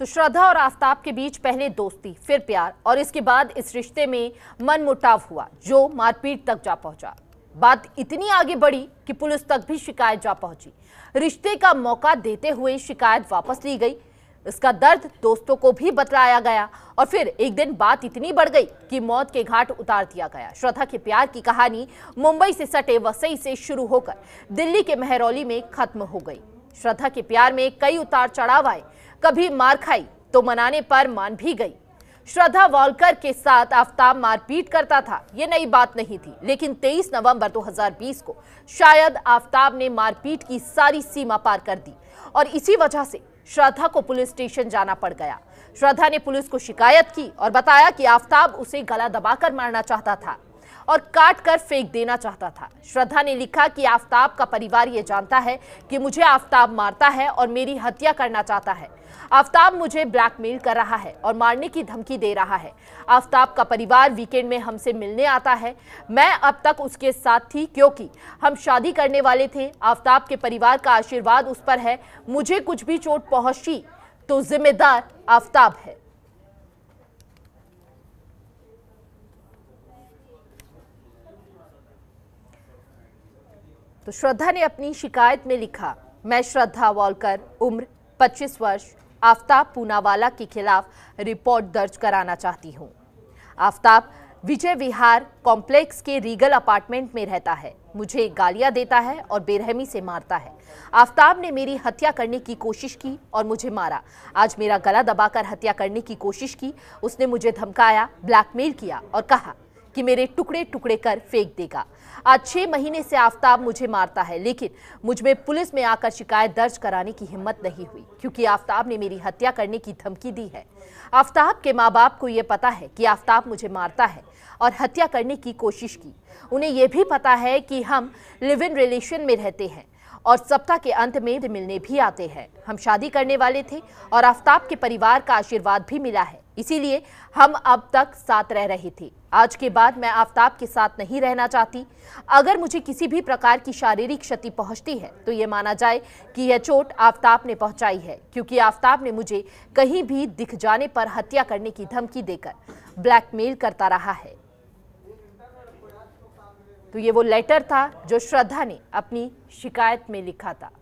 तो श्रद्धा और आफ्ताब के बीच पहले दोस्ती फिर प्यार और इसके बाद इस रिश्ते में मनमुटाव हुआ जो मारपीट तक जा पहुंचा बात इतनी आगे बढ़ी कि पुलिस तक भी शिकायत जा पहुंची रिश्ते का मौका देते हुए शिकायत वापस ली गई इसका दर्द दोस्तों को भी बतलाया गया और फिर एक दिन बात इतनी बढ़ गई कि मौत के घाट उतार दिया गया श्रद्धा के प्यार की कहानी मुंबई से सटे वसई से शुरू होकर दिल्ली के महरौली में खत्म हो गई श्रद्धा के प्यार में कई उतार चढ़ाव आए कभी मार खाई तो मनाने पर मान भी गई श्रद्धा वॉलकर के साथ आफ्ताब मारपीट करता था ये नई बात नहीं थी लेकिन 23 नवंबर 2020 को शायद आफ्ताब ने मारपीट की सारी सीमा पार कर दी और इसी वजह से श्रद्धा को पुलिस स्टेशन जाना पड़ गया श्रद्धा ने पुलिस को शिकायत की और बताया कि आफ्ताब उसे गला दबाकर मारना चाहता था और काट कर फेंक देना चाहता था श्रद्धा ने लिखा कि आफ्ताब का परिवार ये जानता है कि मुझे आफ्ताब मारता है और मेरी हत्या करना चाहता है आफ्ताब मुझे ब्लैकमेल कर रहा है और मारने की धमकी दे रहा है आफ्ताब का परिवार वीकेंड में हमसे मिलने आता है मैं अब तक उसके साथ थी क्योंकि हम शादी करने वाले थे आफ्ताब के परिवार का आशीर्वाद उस पर है मुझे कुछ भी चोट पहुंची तो जिम्मेदार आफ्ताब है तो श्रद्धा ने अपनी शिकायत में लिखा मैं श्रद्धा वॉलकर उम्र 25 वर्ष आफ्ताब पूनावाला के खिलाफ रिपोर्ट दर्ज कराना चाहती हूँ आफ्ताब विजय विहार कॉम्प्लेक्स के रीगल अपार्टमेंट में रहता है मुझे गालियां देता है और बेरहमी से मारता है आफ्ताब ने मेरी हत्या करने की कोशिश की और मुझे मारा आज मेरा गला दबाकर हत्या करने की कोशिश की उसने मुझे धमकाया ब्लैकमेल किया और कहा कि मेरे टुकड़े टुकड़े कर फेंक देगा आज छह महीने से आफ्ताब मुझे मारता है लेकिन मुझमें पुलिस में आकर शिकायत दर्ज कराने की हिम्मत नहीं हुई क्योंकि आफ्ताब ने मेरी हत्या करने की धमकी दी है आफ्ताब के माँ बाप को यह पता है कि आफ्ताब मुझे मारता है और हत्या करने की कोशिश की उन्हें यह भी पता है कि हम लिव इन रिलेशन में रहते हैं और सप्ताह के अंत में मिलने भी आते हैं हम शादी करने वाले थे और आफ्ताब के परिवार का आशीर्वाद भी मिला है इसीलिए हम अब तक साथ रह रही थी आज के बाद मैं आफ्ताब के साथ नहीं रहना चाहती अगर मुझे किसी भी प्रकार की शारीरिक क्षति पहुंचती है तो यह माना जाए कि यह चोट आफ्ताब ने पहुंचाई है क्योंकि आफ्ताब ने मुझे कहीं भी दिख जाने पर हत्या करने की धमकी देकर ब्लैकमेल करता रहा है तो ये वो लेटर था जो श्रद्धा ने अपनी शिकायत में लिखा था